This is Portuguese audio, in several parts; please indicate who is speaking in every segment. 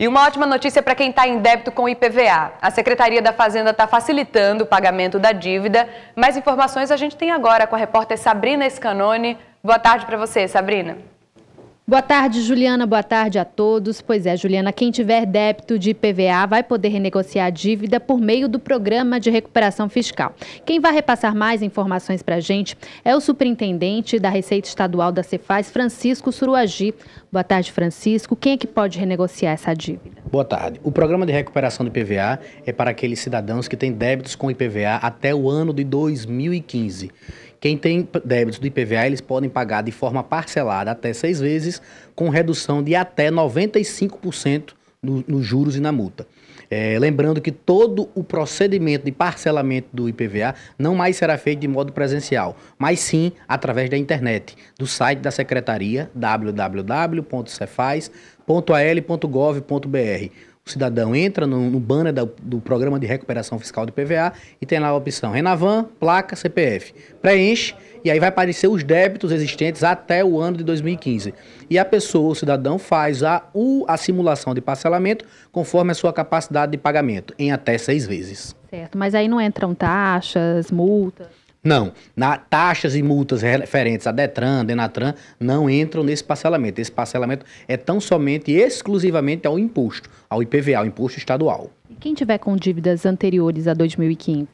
Speaker 1: E uma ótima notícia para quem está em débito com o IPVA. A Secretaria da Fazenda está facilitando o pagamento da dívida. Mais informações a gente tem agora com a repórter Sabrina Scanone. Boa tarde para você, Sabrina. Boa tarde, Juliana. Boa tarde a todos. Pois é, Juliana, quem tiver débito de IPVA vai poder renegociar a dívida por meio do Programa de Recuperação Fiscal. Quem vai repassar mais informações para a gente é o superintendente da Receita Estadual da Cefaz, Francisco Suruagi. Boa tarde, Francisco. Quem é que pode renegociar essa
Speaker 2: dívida? Boa tarde. O programa de recuperação do IPVA é para aqueles cidadãos que têm débitos com IPVA até o ano de 2015. Quem tem débitos do IPVA, eles podem pagar de forma parcelada até seis vezes, com redução de até 95% nos no juros e na multa. É, lembrando que todo o procedimento de parcelamento do IPVA não mais será feito de modo presencial, mas sim através da internet, do site da secretaria www.cefaz.al.gov.br o cidadão entra no, no banner do Programa de Recuperação Fiscal do PVA e tem lá a opção Renavan, placa, CPF. Preenche e aí vai aparecer os débitos existentes até o ano de 2015. E a pessoa, o cidadão, faz a, a simulação de parcelamento conforme a sua capacidade de pagamento, em até seis vezes.
Speaker 1: Certo, mas aí não entram taxas, multas?
Speaker 2: Não. Na, taxas e multas referentes à Detran, Denatran, não entram nesse parcelamento. Esse parcelamento é tão somente e exclusivamente ao imposto, ao IPVA, ao imposto estadual.
Speaker 1: E quem tiver com dívidas anteriores a 2015?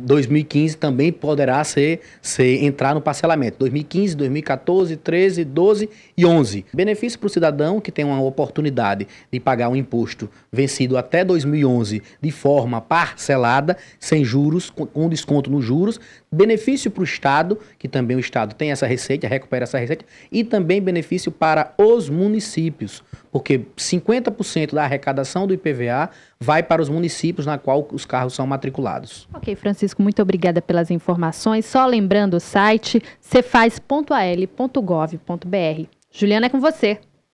Speaker 2: 2015 também poderá ser, ser entrar no parcelamento. 2015, 2014, 13, 12 e 11. Benefício para o cidadão que tem uma oportunidade de pagar um imposto vencido até 2011 de forma parcelada, sem juros, com desconto nos juros. Benefício para o Estado, que também o Estado tem essa receita, recupera essa receita. E também benefício para os municípios porque 50% da arrecadação do IPVA vai para os municípios na qual os carros são matriculados.
Speaker 1: Ok, Francisco, muito obrigada pelas informações. Só lembrando o site cefaz.al.gov.br. Juliana, é com você.